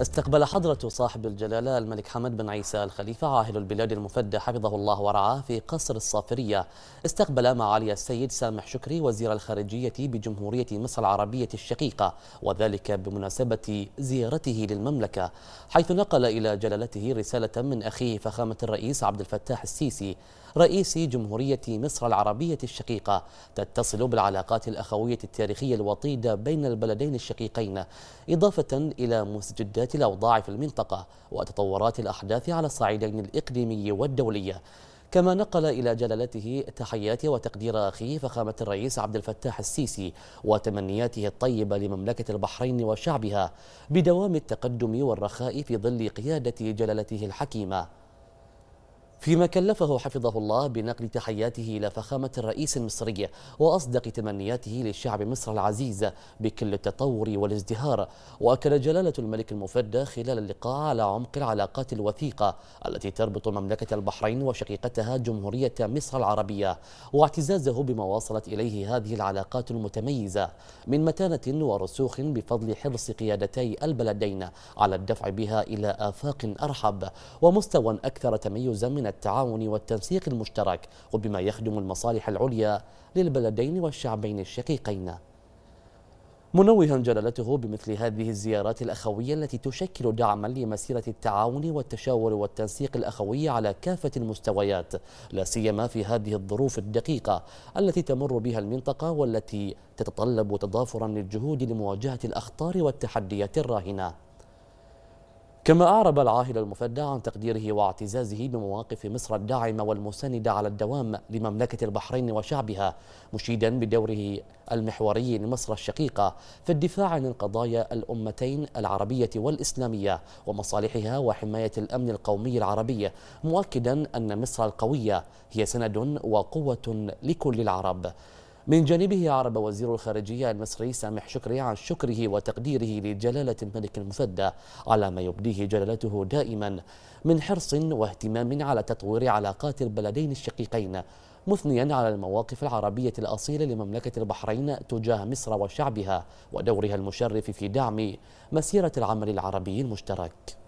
استقبل حضرة صاحب الجلالة الملك حمد بن عيسى الخليفة عاهل البلاد المفدى حفظه الله ورعاه في قصر الصافرية استقبل معالي السيد سامح شكري وزير الخارجية بجمهورية مصر العربية الشقيقة وذلك بمناسبة زيارته للمملكة حيث نقل إلى جلالته رسالة من أخيه فخامة الرئيس عبد الفتاح السيسي رئيس جمهورية مصر العربية الشقيقة تتصل بالعلاقات الأخوية التاريخية الوطيدة بين البلدين الشقيقين إضافة إلى مستجدات الأوضاع في المنطقة وتطورات الأحداث على الصعيدين الإقليمي والدولي كما نقل إلى جلالته تحيات وتقدير أخيه فخامة الرئيس عبد الفتاح السيسي وتمنياته الطيبة لمملكة البحرين وشعبها بدوام التقدم والرخاء في ظل قيادة جلالته الحكيمة فيما كلفه حفظه الله بنقل تحياته إلى فخامة الرئيس المصري وأصدق تمنياته لشعب مصر العزيز بكل التطور والازدهار وأكل جلالة الملك المفدى خلال اللقاء على عمق العلاقات الوثيقة التي تربط مملكة البحرين وشقيقتها جمهورية مصر العربية واعتزازه بما وصلت إليه هذه العلاقات المتميزة من متانة ورسوخ بفضل حرص قيادتي البلدين على الدفع بها إلى آفاق أرحب ومستوى أكثر تميزا من التعاون والتنسيق المشترك وبما يخدم المصالح العليا للبلدين والشعبين الشقيقين منوها جلالته بمثل هذه الزيارات الأخوية التي تشكل دعما لمسيرة التعاون والتشاور والتنسيق الأخوي على كافة المستويات لا سيما في هذه الظروف الدقيقة التي تمر بها المنطقة والتي تتطلب تضافرا للجهود لمواجهة الأخطار والتحديات الراهنة كما أعرب العاهل المفدى عن تقديره واعتزازه بمواقف مصر الداعمة والمساندة على الدوام لمملكة البحرين وشعبها مشيدا بدوره المحوري لمصر الشقيقة في الدفاع عن قضايا الأمتين العربية والإسلامية ومصالحها وحماية الأمن القومي العربي مؤكدا أن مصر القوية هي سند وقوة لكل العرب من جانبه عرب وزير الخارجية المصري سامح شكري عن شكره وتقديره لجلالة الملك المفدى على ما يبديه جلالته دائما من حرص واهتمام على تطوير علاقات البلدين الشقيقين مثنيا على المواقف العربية الأصيلة لمملكة البحرين تجاه مصر وشعبها ودورها المشرف في دعم مسيرة العمل العربي المشترك